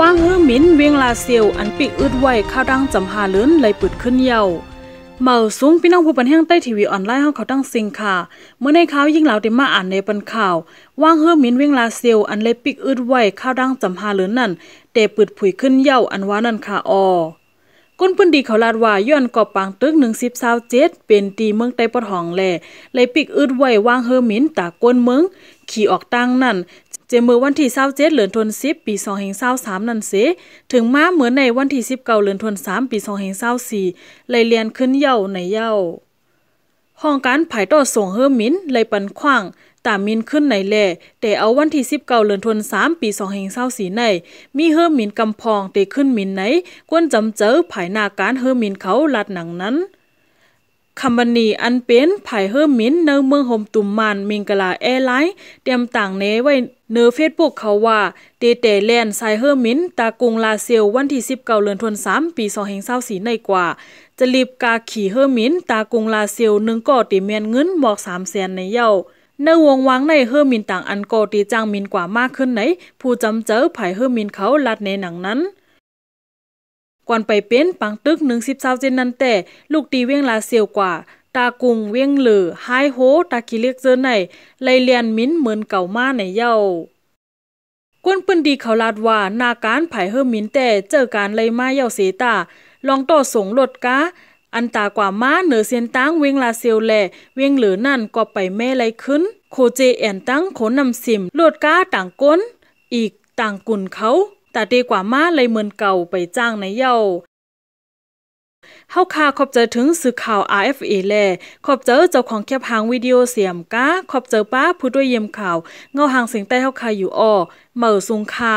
ว่างเฮือมินเวียงลาเซียวอันปิกอึดไว้ข้าวดังจำหาเลืนเลยปืดขึ้นเยาเมาสูงพี่น้องผู้บันแห้งใต้ทีวีออนไลน์เขาเขาตั้งซิงค่ะเมื่อในข่าวยิ่งเหล่าเดมาอ่านในบันข่าวว่างเฮือมินเวียงลาเซียวอันเลยปิกอึดไว้ข้าวดังจำหาเลือนนั่นเตปืดผุยขึ้นเย่าอันว่านันค่ะออก้นพื้นดีเขาลาดว่าย้อนกอบปางตึกหนึ่งสิบสาวเจ็ดเป็นตีเมืองไต้ปะทองแหล่เลยปิกอึดไว้วางเฮอร์มินตาก้นเมืองขี่ออกตั้งนั่นเจมือวันที่เศร้าเจ็ดเหลือนทนสิบปีสองแห่งเศร้าสามนั่นเสถึงมาเหมือนในวันที่สิบเก้าเหลือนทนสามปีสองแห่งเศร้าสี่เลยเรียนขึ้นเย่าในเย่าห้องการภายต่อส่งเฮอมินเลยปันขว้าง ตามมินขึ้นในแล่แต่เอาวันที่สิบเก้าเลือนทวนสามปีสองงแห่เศร้าสีใน มีเฮอมินกำพองแต่ขึ้นมินไหน กวนจำเจอภายหน้าการเฮอมินเขาลัดหนังนั้นคัมบันนีอันเป็นไผ่เฮิมมินในเมืองโฮมตุมมานมิงกลาแอร์ไลน์เตรียมต่างเนไว้ เนื้อเฟซบุ๊กเขาว่าเตเตแลนไซเฮอร์มิน ตากรุงลาเซียววันที่ 19เกาเลือนทวนสามปี2 0 2ีในกว่า จะรีบกาขี่เฮอร์มิน ตากรุงลาเซียวนึ่งก่อติเมียนเงินหมอก 3 แสนในเย้าในวงวังในเฮอร์มินต่างอันก่ตีจ้างมินกว่ามากขึ้นไหน ผู้จำเจอไผ่เฮอร์มินเขาลัดในหนังนั้นก่นไปเป็นปังตึกหนึ่งสิบสาวเจนนันแต่ลูกตีเวียงลาเซียวกว่า ตากุงเวียงเหลือไฮโฮตากิเลียกเจอไหนไลเลียนมิ้นเหมือนเก่ามาในเย้าก้นปืนดีเขาลาดว่านาการไผ่เฮิมินแต่เจอการไลยมาเย่าเสตาลองต่อสงลดกะอันตากว่ามาเหนือเซียนตั้งเวียงลาเซียวแลเวียงเหลือนั่นก็ไปแม่ไรขึ้น โคเจแอนตั้งโขนนำสิมลดกาต่างก้นอีกต่างกุ่นเขาแต่ดีกว่ามาเลยเหมือนเก่าไปจ้างในเย่าเฮาคาขอบเจอถึงสื่อข่าว RFA แลขอบเจอเจ้าของแคปหางวิดีโอเสียมกะ ขอบเจอป้าผู้ด้วยเยี่ยมข่าว เงาหางเสียงใต้เฮาคาอยู่อ้อเหมาสุงค่า